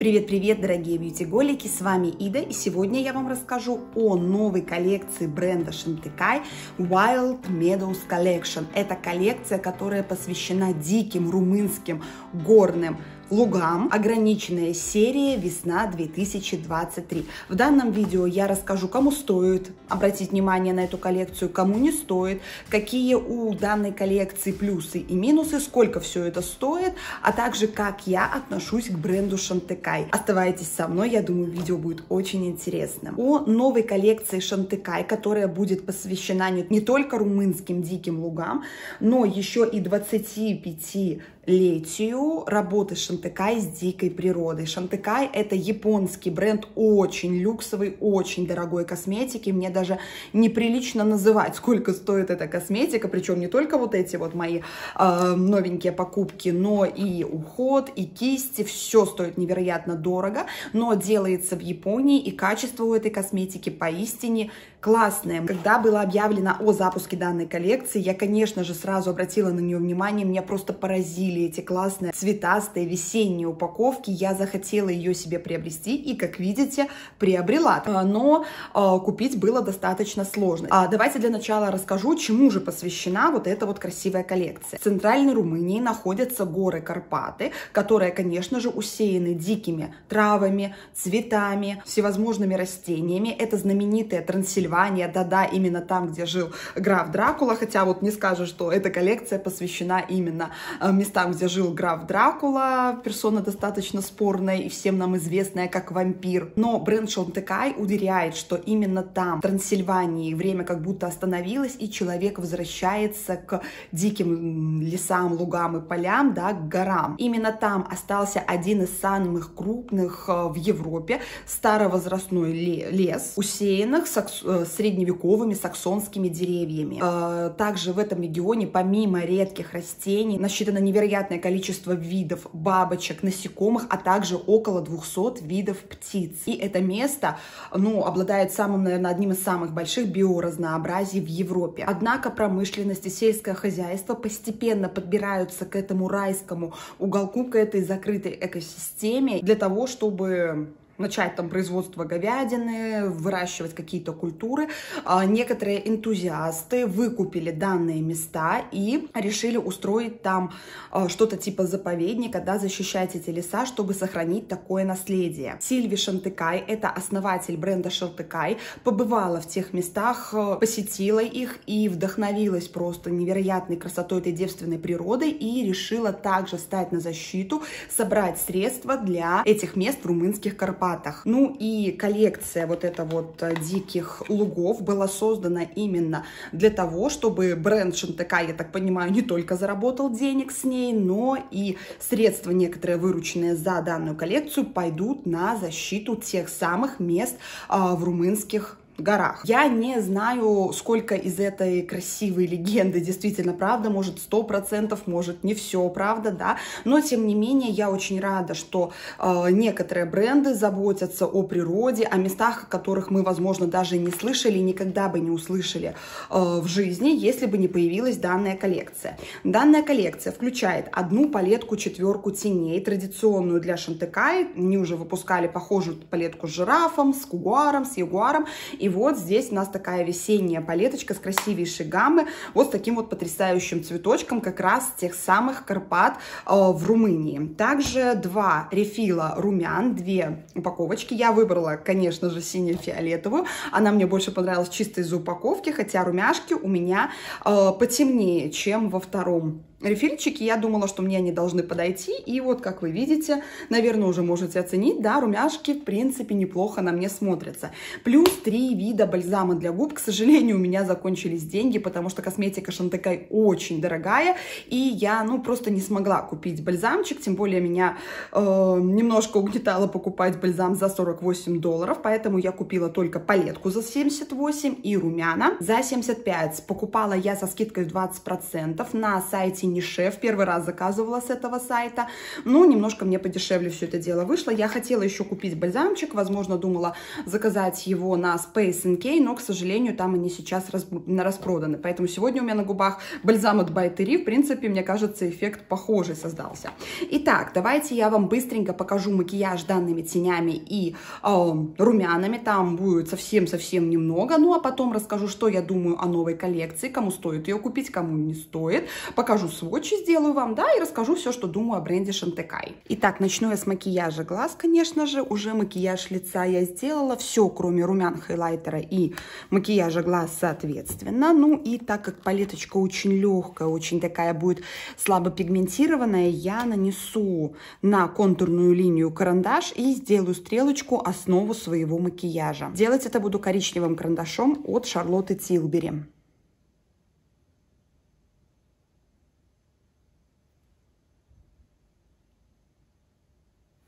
Привет-привет, дорогие бьюти-голики, с вами Ида, и сегодня я вам расскажу о новой коллекции бренда Шантыкай Wild Meadows Collection. Это коллекция, которая посвящена диким румынским горным лугам. Ограниченная серия весна 2023. В данном видео я расскажу, кому стоит обратить внимание на эту коллекцию, кому не стоит, какие у данной коллекции плюсы и минусы, сколько все это стоит, а также как я отношусь к бренду Шантекай. Оставайтесь со мной, я думаю, видео будет очень интересным. О новой коллекции Шантекай, которая будет посвящена не только румынским диким лугам, но еще и 25 летию работы Шантекай с дикой природой. Шантекай – это японский бренд очень люксовый, очень дорогой косметики. Мне даже неприлично называть, сколько стоит эта косметика. Причем не только вот эти вот мои э, новенькие покупки, но и уход, и кисти. Все стоит невероятно дорого, но делается в Японии, и качество у этой косметики поистине – классная. Когда было объявлено о запуске данной коллекции, я, конечно же, сразу обратила на нее внимание. Меня просто поразили эти классные цветастые весенние упаковки. Я захотела ее себе приобрести и, как видите, приобрела. А, но а, купить было достаточно сложно. А давайте для начала расскажу, чему же посвящена вот эта вот красивая коллекция. В центральной Румынии находятся горы Карпаты, которые, конечно же, усеяны дикими травами, цветами, всевозможными растениями. Это знаменитые Трансильвания Трансильвания, да-да, именно там, где жил граф Дракула, хотя вот не скажу, что эта коллекция посвящена именно э, местам, где жил граф Дракула, персона достаточно спорная и всем нам известная как вампир. Но бренд Шонтекай уверяет, что именно там, в Трансильвании, время как будто остановилось, и человек возвращается к диким лесам, лугам и полям, да, к горам. Именно там остался один из самых крупных э, в Европе старовозрастной лес, усеянных э, средневековыми саксонскими деревьями. А, также в этом регионе, помимо редких растений, насчитано невероятное количество видов бабочек, насекомых, а также около 200 видов птиц. И это место, ну, обладает самым, наверное, одним из самых больших биоразнообразий в Европе. Однако промышленность и сельское хозяйство постепенно подбираются к этому райскому уголку, к этой закрытой экосистеме для того, чтобы начать там производство говядины, выращивать какие-то культуры. А, некоторые энтузиасты выкупили данные места и решили устроить там а, что-то типа заповедника, да, защищать эти леса, чтобы сохранить такое наследие. Сильви Шантыкай, это основатель бренда Шантыкай, побывала в тех местах, а, посетила их и вдохновилась просто невероятной красотой этой девственной природы и решила также стать на защиту, собрать средства для этих мест в румынских Карпатах лопатах. Ну и коллекция вот это вот э, диких лугов была создана именно для того, чтобы бренд Шантека, я так понимаю, не только заработал денег с ней, но и средства некоторые вырученные за данную коллекцию пойдут на защиту тех самых мест а, в румынских горах. Я не знаю, сколько из этой красивой легенды действительно правда, может сто процентов, может не все правда, да, но тем не менее я очень рада, что э, некоторые бренды заботятся о природе, о местах, о которых мы, возможно, даже не слышали, никогда бы не услышали э, в жизни, если бы не появилась данная коллекция. Данная коллекция включает одну палетку-четверку теней, традиционную для Шантекай, они уже выпускали похожую палетку с жирафом, с кугуаром, с ягуаром, и и вот здесь у нас такая весенняя палеточка с красивейшей гаммы, вот с таким вот потрясающим цветочком, как раз тех самых Карпат э, в Румынии. Также два рефила румян, две упаковочки. Я выбрала, конечно же, сине-фиолетовую. Она мне больше понравилась чисто из-за упаковки, хотя румяшки у меня э, потемнее, чем во втором рефильчики. Я думала, что мне они должны подойти. И вот, как вы видите, наверное, уже можете оценить, да, румяшки, в принципе, неплохо на мне смотрятся. Плюс три вида бальзама для губ. К сожалению, у меня закончились деньги, потому что косметика Шантекай очень дорогая. И я, ну, просто не смогла купить бальзамчик. Тем более, меня э, немножко угнетало покупать бальзам за 48 долларов. Поэтому я купила только палетку за 78 и румяна за 75. Покупала я со скидкой в 20% на сайте Синишев. Первый раз заказывала с этого сайта. Ну, немножко мне подешевле все это дело вышло. Я хотела еще купить бальзамчик. Возможно, думала заказать его на Space NK, но, к сожалению, там они сейчас раз... распроданы. Поэтому сегодня у меня на губах бальзам от Байтери. В принципе, мне кажется, эффект похожий создался. Итак, давайте я вам быстренько покажу макияж данными тенями и э, румянами. Там будет совсем-совсем немного. Ну, а потом расскажу, что я думаю о новой коллекции, кому стоит ее купить, кому не стоит. Покажу сводчи сделаю вам, да, и расскажу все, что думаю о бренде Шантекай. Итак, начну я с макияжа глаз, конечно же. Уже макияж лица я сделала, все, кроме румян, хайлайтера и макияжа глаз, соответственно. Ну и так как палеточка очень легкая, очень такая будет слабо пигментированная, я нанесу на контурную линию карандаш и сделаю стрелочку основу своего макияжа. Делать это буду коричневым карандашом от Шарлотты Тилбери.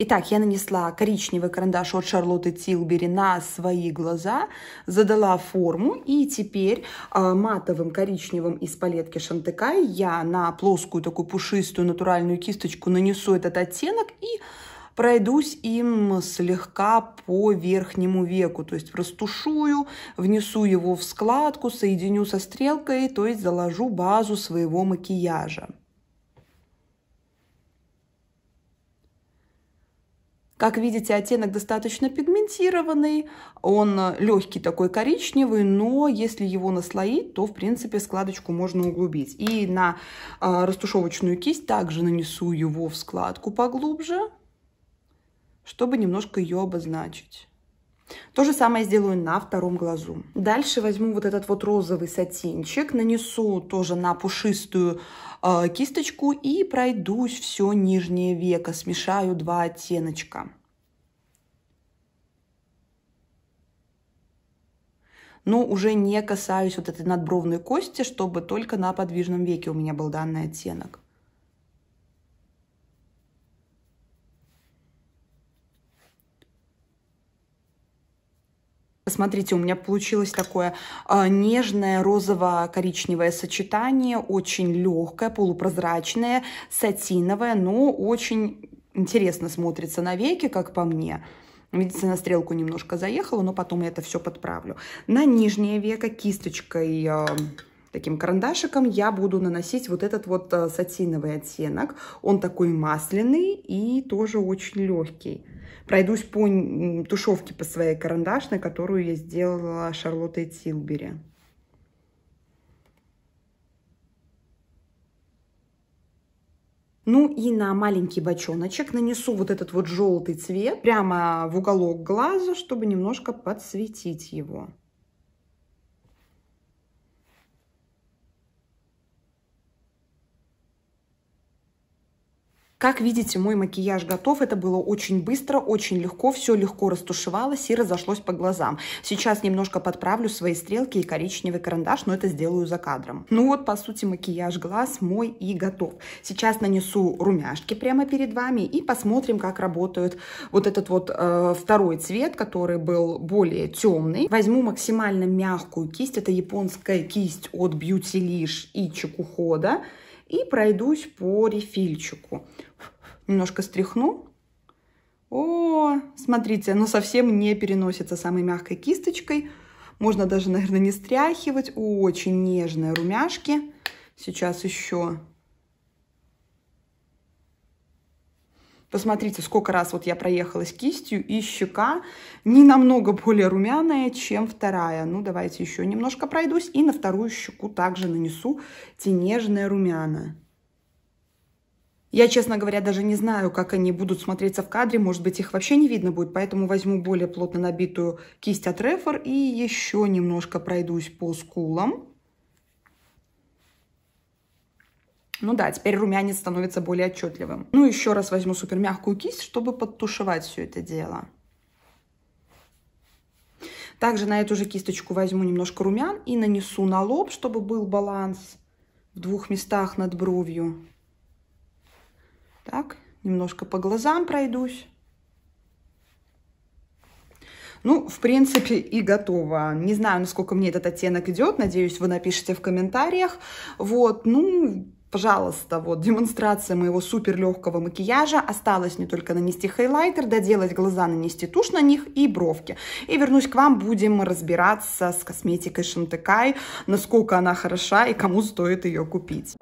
Итак, я нанесла коричневый карандаш от Шарлотты Тилбери на свои глаза, задала форму и теперь э, матовым коричневым из палетки Шантекай я на плоскую такую пушистую натуральную кисточку нанесу этот оттенок и пройдусь им слегка по верхнему веку, то есть растушую, внесу его в складку, соединю со стрелкой, то есть заложу базу своего макияжа. Как видите, оттенок достаточно пигментированный, он э, легкий такой коричневый, но если его наслоить, то в принципе складочку можно углубить. И на э, растушевочную кисть также нанесу его в складку поглубже, чтобы немножко ее обозначить. То же самое сделаю на втором глазу. Дальше возьму вот этот вот розовый сатинчик, нанесу тоже на пушистую э, кисточку и пройдусь все нижнее веко, смешаю два оттеночка. но уже не касаюсь вот этой надбровной кости, чтобы только на подвижном веке у меня был данный оттенок. Посмотрите, у меня получилось такое а, нежное розово-коричневое сочетание, очень легкое, полупрозрачное, сатиновое, но очень интересно смотрится на веки, как по мне. Видите, на стрелку немножко заехала, но потом я это все подправлю. На нижнее веко кисточкой, а, таким карандашиком я буду наносить вот этот вот а, сатиновый оттенок. Он такой масляный и тоже очень легкий. Пройдусь по тушевке по своей карандашной, которую я сделала Шарлоттой Тилбери. Ну и на маленький бочоночек нанесу вот этот вот желтый цвет прямо в уголок глаза, чтобы немножко подсветить его. Как видите, мой макияж готов. Это было очень быстро, очень легко. Все легко растушевалось и разошлось по глазам. Сейчас немножко подправлю свои стрелки и коричневый карандаш, но это сделаю за кадром. Ну вот, по сути, макияж глаз мой и готов. Сейчас нанесу румяшки прямо перед вами и посмотрим, как работают вот этот вот э, второй цвет, который был более темный. Возьму максимально мягкую кисть. Это японская кисть от Beauty Lish и Чекухода. И пройдусь по рефильчику. Немножко стряхну. О, смотрите, оно совсем не переносится самой мягкой кисточкой. Можно даже, наверное, не стряхивать. Очень нежные румяшки. Сейчас еще... Посмотрите, сколько раз вот я проехалась кистью, и щека не намного более румяная, чем вторая. Ну, давайте еще немножко пройдусь, и на вторую щеку также нанесу те нежные румяна. Я, честно говоря, даже не знаю, как они будут смотреться в кадре. Может быть, их вообще не видно будет, поэтому возьму более плотно набитую кисть от Рефор и еще немножко пройдусь по скулам. Ну да, теперь румянец становится более отчетливым. Ну, еще раз возьму супермягкую кисть, чтобы подтушевать все это дело. Также на эту же кисточку возьму немножко румян и нанесу на лоб, чтобы был баланс в двух местах над бровью. Так, немножко по глазам пройдусь. Ну, в принципе, и готово. Не знаю, насколько мне этот оттенок идет. Надеюсь, вы напишите в комментариях. Вот, ну, пожалуйста, вот демонстрация моего супер легкого макияжа. Осталось не только нанести хайлайтер, доделать глаза, нанести тушь на них и бровки. И вернусь к вам, будем разбираться с косметикой Шантыкай, насколько она хороша и кому стоит ее купить.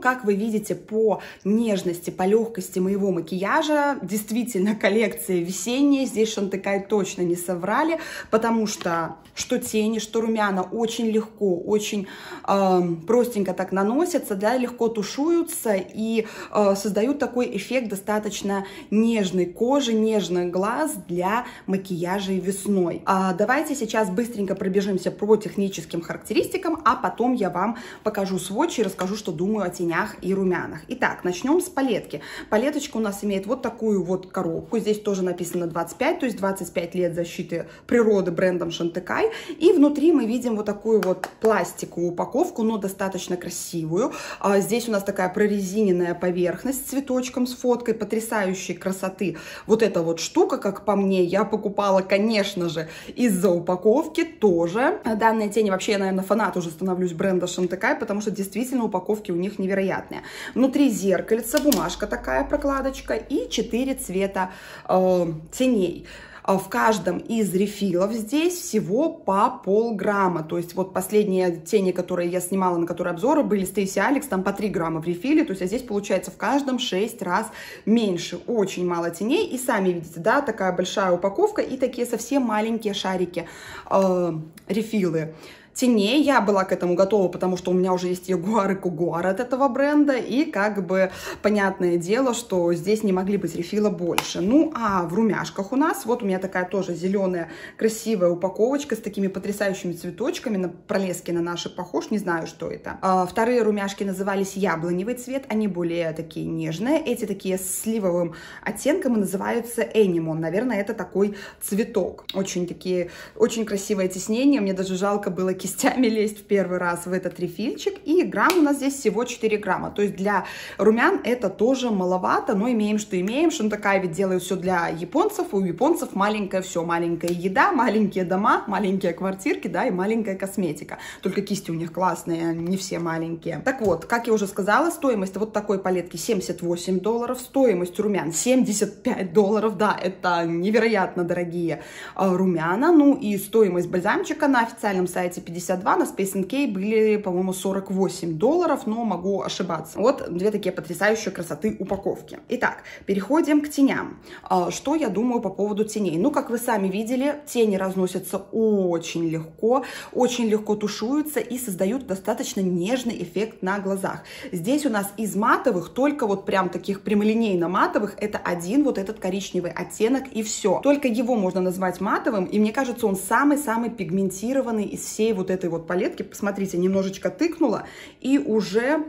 как вы видите по нежности, по легкости моего макияжа, действительно коллекция весенняя, здесь Шантыкай точно не соврали, потому что что тени, что румяна очень легко, очень э, простенько так наносятся, да, легко тушуются и э, создают такой эффект достаточно нежной кожи, нежных глаз для макияжа весной. А давайте сейчас быстренько пробежимся по техническим характеристикам, а потом я вам покажу сводч и расскажу, что думаю о тени тенях и румянах. Итак, начнем с палетки. Палеточка у нас имеет вот такую вот коробку. Здесь тоже написано 25, то есть 25 лет защиты природы брендом Шантекай. И внутри мы видим вот такую вот пластиковую упаковку, но достаточно красивую. А, здесь у нас такая прорезиненная поверхность с цветочком, с фоткой потрясающей красоты. Вот эта вот штука, как по мне, я покупала, конечно же, из-за упаковки тоже. Данные тени, вообще я, наверное, фанат уже становлюсь бренда Шантекай, потому что действительно упаковки у них невероятные невероятное. Внутри зеркальца бумажка такая, прокладочка и 4 цвета э, теней э, в каждом из рефилов здесь всего по полграмма. То есть вот последние тени, которые я снимала, на которые обзоры были Стейси Алекс, там по 3 грамма в рефиле. То есть а здесь получается в каждом 6 раз меньше. Очень мало теней. И сами видите, да, такая большая упаковка и такие совсем маленькие шарики э, рефилы цене. Я была к этому готова, потому что у меня уже есть Ягуар и Кугуар от этого бренда. И как бы понятное дело, что здесь не могли быть рефила больше. Ну, а в румяшках у нас, вот у меня такая тоже зеленая красивая упаковочка с такими потрясающими цветочками. На пролески на наши похож, не знаю, что это. А, вторые румяшки назывались яблоневый цвет, они более такие нежные. Эти такие с сливовым оттенком и называются Энимон. Наверное, это такой цветок. Очень такие, очень красивое тиснение. Мне даже жалко было кисти частями лезть в первый раз в этот рефильчик. И грамм у нас здесь всего 4 грамма. То есть для румян это тоже маловато, но имеем, что имеем. Шантакай ведь делает все для японцев. У японцев маленькое все. Маленькая еда, маленькие дома, маленькие квартирки, да, и маленькая косметика. Только кисти у них классные, не все маленькие. Так вот, как я уже сказала, стоимость вот такой палетки 78 долларов. Стоимость румян 75 долларов. Да, это невероятно дорогие а, румяна. Ну и стоимость бальзамчика на официальном сайте 52, на Space NK были, по-моему, 48 долларов, но могу ошибаться. Вот две такие потрясающие красоты упаковки. Итак, переходим к теням. А, что я думаю по поводу теней? Ну, как вы сами видели, тени разносятся очень легко, очень легко тушуются и создают достаточно нежный эффект на глазах. Здесь у нас из матовых только вот прям таких прямолинейно матовых, это один вот этот коричневый оттенок и все. Только его можно назвать матовым, и мне кажется, он самый-самый пигментированный из всей вот этой вот палетки, посмотрите, немножечко тыкнула, и уже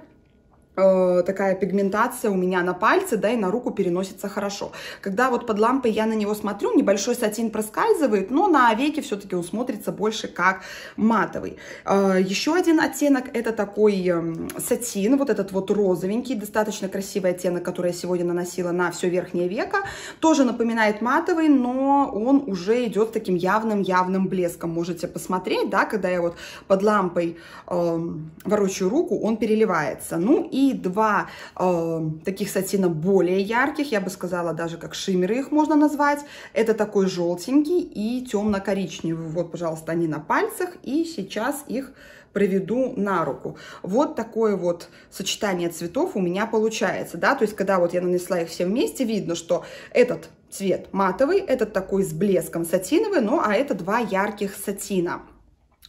Э, такая пигментация у меня на пальце, да, и на руку переносится хорошо. Когда вот под лампой я на него смотрю, небольшой сатин проскальзывает, но на веке все-таки он смотрится больше как матовый. Э, еще один оттенок, это такой эм, сатин, вот этот вот розовенький, достаточно красивый оттенок, который я сегодня наносила на все верхнее веко. Тоже напоминает матовый, но он уже идет таким явным-явным блеском. Можете посмотреть, да, когда я вот под лампой э, ворочаю руку, он переливается. Ну и и два э, таких сатина более ярких, я бы сказала даже как шиммеры их можно назвать. Это такой желтенький и темно-коричневый. Вот, пожалуйста, они на пальцах, и сейчас их проведу на руку. Вот такое вот сочетание цветов у меня получается, да, то есть когда вот я нанесла их все вместе, видно, что этот цвет матовый, этот такой с блеском сатиновый, ну а это два ярких сатина.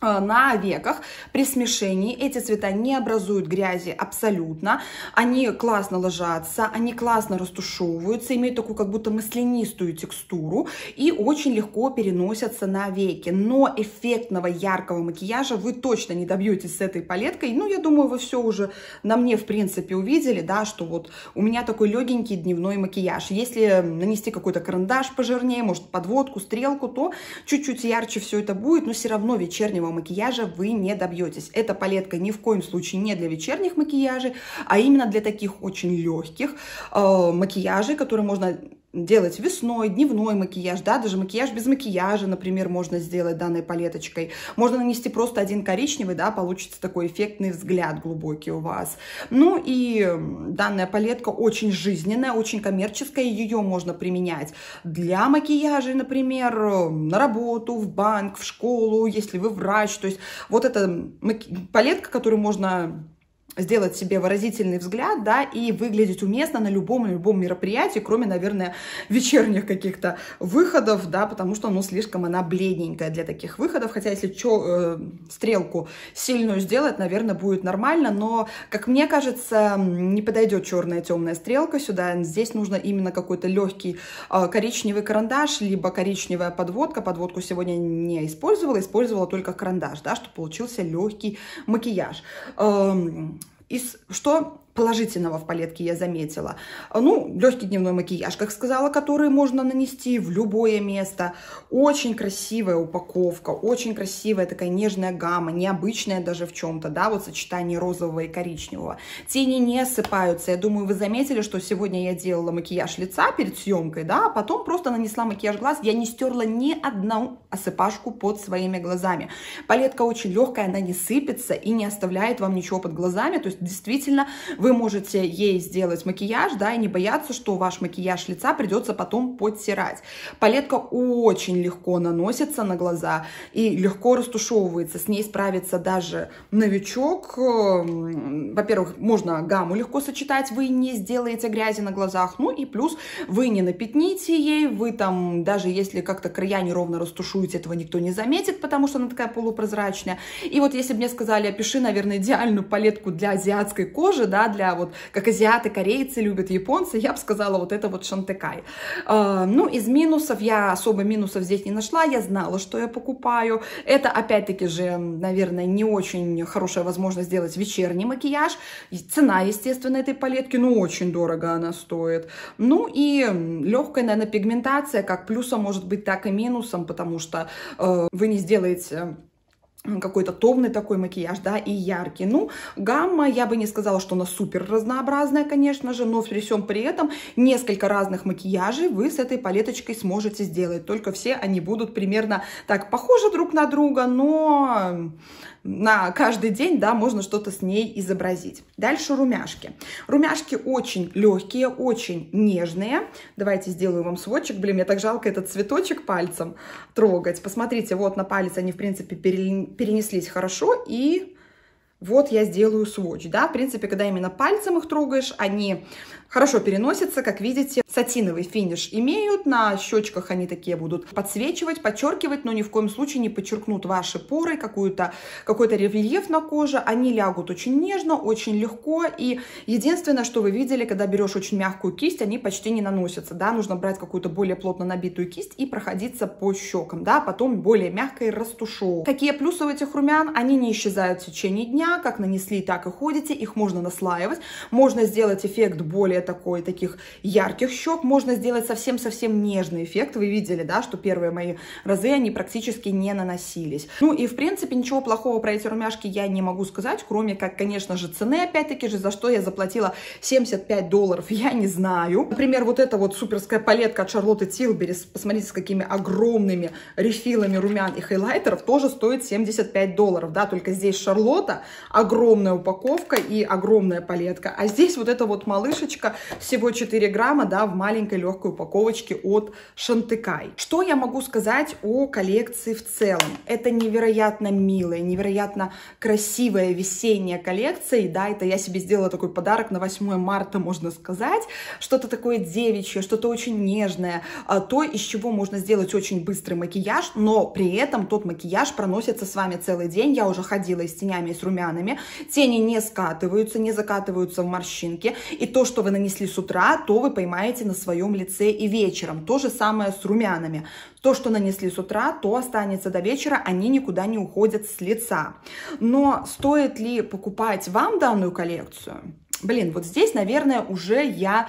Э, на веках при смешении. Эти цвета не образуют грязи абсолютно. Они классно ложатся, они классно растушевываются, имеют такую как будто маслянистую текстуру и очень легко переносятся на веки. Но эффектного яркого макияжа вы точно не добьетесь с этой палеткой. Ну, я думаю, вы все уже на мне, в принципе, увидели, да, что вот у меня такой легенький дневной макияж. Если нанести какой-то карандаш пожирнее, может, подводку, стрелку, то чуть-чуть ярче все это будет, но все равно вечернего макияжа вы не добьетесь. Эта палетка ни в коем случае не для вечерних макияжей, а именно для таких очень легких э, макияжей, которые можно делать весной, дневной макияж, да, даже макияж без макияжа, например, можно сделать данной палеточкой. Можно нанести просто один коричневый, да, получится такой эффектный взгляд глубокий у вас. Ну и данная палетка очень жизненная, очень коммерческая, ее можно применять для макияжа, например, на работу, в банк, в школу, если вы врач, то есть вот эта палетка, которую можно сделать себе выразительный взгляд, да, и выглядеть уместно на любом на любом мероприятии, кроме, наверное, вечерних каких-то выходов, да, потому что, ну, слишком она бледненькая для таких выходов, хотя если чё, э, стрелку сильную сделать, наверное, будет нормально, но, как мне кажется, не подойдет черная темная стрелка сюда, здесь нужно именно какой-то легкий э, а, коричневый карандаш, либо коричневая подводка, подводку сегодня не использовала, использовала только карандаш, да, чтобы получился легкий макияж. Э, и что положительного в палетке я заметила. Ну, легкий дневной макияж, как сказала, который можно нанести в любое место. Очень красивая упаковка, очень красивая такая нежная гамма, необычная даже в чем-то, да, вот сочетание розового и коричневого. Тени не осыпаются. Я думаю, вы заметили, что сегодня я делала макияж лица перед съемкой, да, а потом просто нанесла макияж глаз. Я не стерла ни одну осыпашку под своими глазами. Палетка очень легкая, она не сыпется и не оставляет вам ничего под глазами. То есть, действительно, вы можете ей сделать макияж, да, и не бояться, что ваш макияж лица придется потом подтирать. Палетка очень легко наносится на глаза и легко растушевывается. С ней справится даже новичок. Эм, во-первых, можно гамму легко сочетать, вы не сделаете грязи на глазах. Ну и плюс вы не напятните ей, вы там, даже если как-то края неровно растушуете, этого никто не заметит, потому что она такая полупрозрачная. И вот если бы мне сказали, опиши, наверное, идеальную палетку для азиатской кожи, да, для вот, как азиаты, корейцы любят, японцы, я бы сказала, вот это вот шантекай. А, ну, из минусов, я особо минусов здесь не нашла, я знала, что я покупаю. Это, опять-таки же, наверное, не очень хорошая возможность сделать вечерний макияж. И цена, естественно, этой палетки, ну, очень дорого она стоит. Ну, и легкая, наверное, пигментация, как плюсом может быть, так и минусом, потому что э, вы не сделаете какой-то томный такой макияж, да, и яркий. Ну, гамма, я бы не сказала, что она супер разнообразная, конечно же, но при всем при этом несколько разных макияжей вы с этой палеточкой сможете сделать. Только все они будут примерно так похожи друг на друга, но на каждый день, да, можно что-то с ней изобразить. Дальше румяшки. Румяшки очень легкие, очень нежные. Давайте сделаю вам сводчик. Блин, мне так жалко этот цветочек пальцем трогать. Посмотрите, вот на палец они, в принципе, перенеслись хорошо и... Вот я сделаю сводч, да, в принципе, когда именно пальцем их трогаешь, они хорошо переносятся, как видите, сатиновый финиш имеют, на щечках они такие будут подсвечивать, подчеркивать, но ни в коем случае не подчеркнут ваши поры, какую-то, какой-то рельеф на коже, они лягут очень нежно, очень легко, и единственное, что вы видели, когда берешь очень мягкую кисть, они почти не наносятся, да, нужно брать какую-то более плотно набитую кисть и проходиться по щекам, да, потом более мягко и растушевывать. Какие плюсы у этих румян? Они не исчезают в течение дня, как нанесли, так и ходите, их можно наслаивать, можно сделать эффект более такой, таких ярких щек можно сделать совсем-совсем нежный эффект. Вы видели, да, что первые мои разы, они практически не наносились. Ну и, в принципе, ничего плохого про эти румяшки я не могу сказать, кроме как, конечно же, цены, опять-таки же, за что я заплатила 75 долларов, я не знаю. Например, вот эта вот суперская палетка от Шарлотты Тилберис, посмотрите, с какими огромными рефилами румян и хайлайтеров, тоже стоит 75 долларов, да, только здесь Шарлотта, огромная упаковка и огромная палетка, а здесь вот эта вот малышечка, всего 4 грамма, да, в маленькой легкой упаковочке от Шантыкай. Что я могу сказать о коллекции в целом? Это невероятно милая, невероятно красивая весенняя коллекция. И да, это я себе сделала такой подарок на 8 марта, можно сказать. Что-то такое девичье, что-то очень нежное. А, то, из чего можно сделать очень быстрый макияж, но при этом тот макияж проносится с вами целый день. Я уже ходила и с тенями, и с румянами. Тени не скатываются, не закатываются в морщинки. И то, что вы нанесли с утра, то вы поймаете оставляйте на своем лице и вечером. То же самое с румянами. То, что нанесли с утра, то останется до вечера, они никуда не уходят с лица. Но стоит ли покупать вам данную коллекцию? Блин, вот здесь, наверное, уже я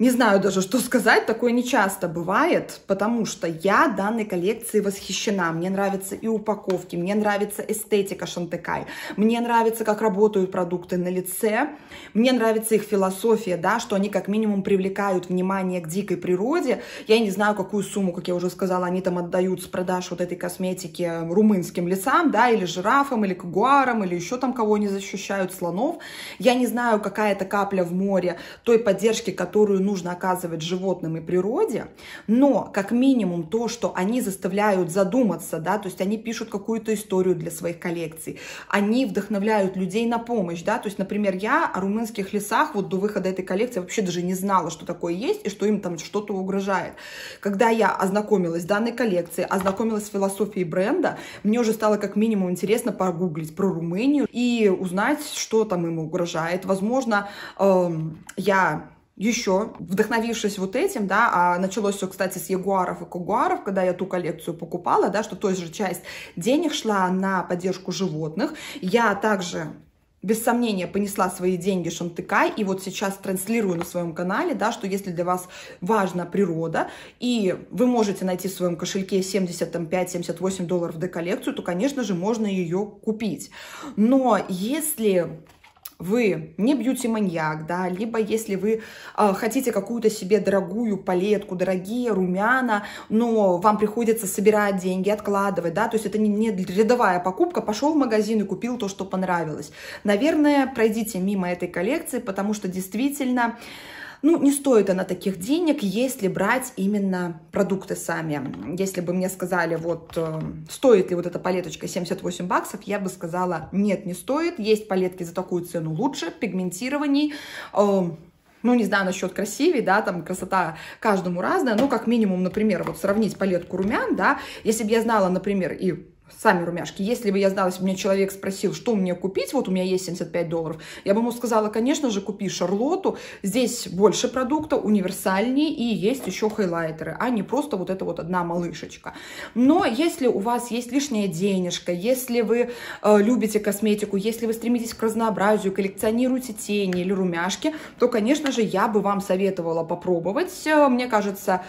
не знаю даже, что сказать, такое не часто бывает, потому что я данной коллекции восхищена. Мне нравятся и упаковки, мне нравится эстетика Шантекай, мне нравится, как работают продукты на лице, мне нравится их философия, да, что они как минимум привлекают внимание к дикой природе. Я не знаю, какую сумму, как я уже сказала, они там отдают с продаж вот этой косметики румынским лесам, да, или жирафам, или кагуарам, или еще там кого они защищают, слонов. Я не знаю, какая это капля в море той поддержки, которую нужно оказывать животным и природе, но как минимум то, что они заставляют задуматься, да, то есть они пишут какую-то историю для своих коллекций, они вдохновляют людей на помощь, да, то есть, например, я о румынских лесах вот до выхода этой коллекции вообще даже не знала, что такое есть и что им там что-то угрожает. Когда я ознакомилась с данной коллекцией, ознакомилась с философией бренда, мне уже стало как минимум интересно погуглить про Румынию и узнать, что там им угрожает. Возможно, эм, я еще, вдохновившись вот этим, да, а началось все, кстати, с ягуаров и кугуаров, когда я ту коллекцию покупала, да, что же часть денег шла на поддержку животных. Я также без сомнения понесла свои деньги Шантыкай, и вот сейчас транслирую на своем канале, да, что если для вас важна природа, и вы можете найти в своем кошельке 75-78 долларов коллекцию, то, конечно же, можно ее купить. Но если вы не бьюти-маньяк, да, либо если вы э, хотите какую-то себе дорогую палетку, дорогие румяна, но вам приходится собирать деньги, откладывать, да, то есть это не, не рядовая покупка, пошел в магазин и купил то, что понравилось. Наверное, пройдите мимо этой коллекции, потому что действительно... Ну, не стоит она таких денег, если брать именно продукты сами. Если бы мне сказали, вот, э, стоит ли вот эта палеточка 78 баксов, я бы сказала, нет, не стоит. Есть палетки за такую цену лучше, пигментированней, э, ну, не знаю насчет красивей, да, там красота каждому разная, но ну, как минимум, например, вот сравнить палетку румян, да, если бы я знала, например, и сами румяшки. Если бы я знала, если бы меня человек спросил, что мне купить, вот у меня есть 75 долларов, я бы ему сказала, конечно же, купи шарлоту, здесь больше продукта, универсальнее, и есть еще хайлайтеры, а не просто вот эта вот одна малышечка. Но если у вас есть лишняя денежка, если вы э, любите косметику, если вы стремитесь к разнообразию, коллекционируете тени или румяшки, то, конечно же, я бы вам советовала попробовать. Э, мне кажется,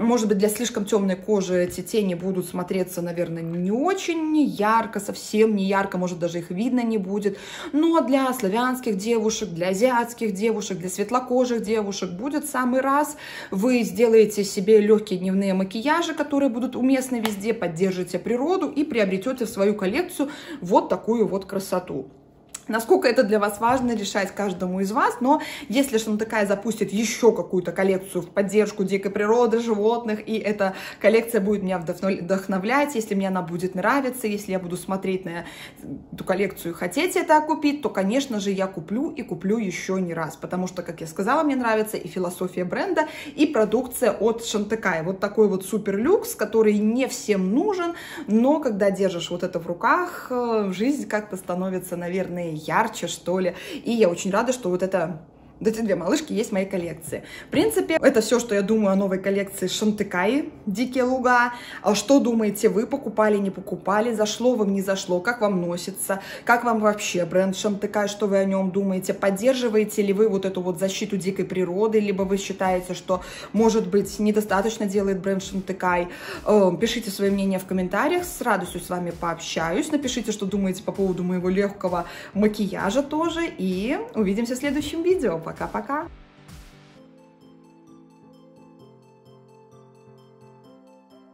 может быть, для слишком темной кожи эти тени будут смотреться, наверное, не очень ярко, совсем не ярко, может, даже их видно не будет. Но для славянских девушек, для азиатских девушек, для светлокожих девушек будет самый раз. Вы сделаете себе легкие дневные макияжи, которые будут уместны везде, поддержите природу и приобретете в свою коллекцию вот такую вот красоту насколько это для вас важно, решать каждому из вас, но если Шантыкай запустит еще какую-то коллекцию в поддержку дикой природы, животных, и эта коллекция будет меня вдохновлять, если мне она будет нравиться, если я буду смотреть на эту коллекцию и хотеть это купить, то, конечно же, я куплю и куплю еще не раз, потому что, как я сказала, мне нравится и философия бренда, и продукция от Шантыкая. Вот такой вот супер люкс, который не всем нужен, но когда держишь вот это в руках, э, жизнь как-то становится, наверное, ярче, что ли. И я очень рада, что вот это эти две малышки есть в моей коллекции. В принципе, это все, что я думаю о новой коллекции Шантыкаи, Дикие Луга. А Что думаете вы, покупали, не покупали, зашло вам, не зашло, как вам носится, как вам вообще бренд Шантыкай, что вы о нем думаете, поддерживаете ли вы вот эту вот защиту дикой природы, либо вы считаете, что, может быть, недостаточно делает бренд Шантыкай. Эм, пишите свое мнение в комментариях, с радостью с вами пообщаюсь. Напишите, что думаете по поводу моего легкого макияжа тоже, и увидимся в следующем видео. Пока-пока.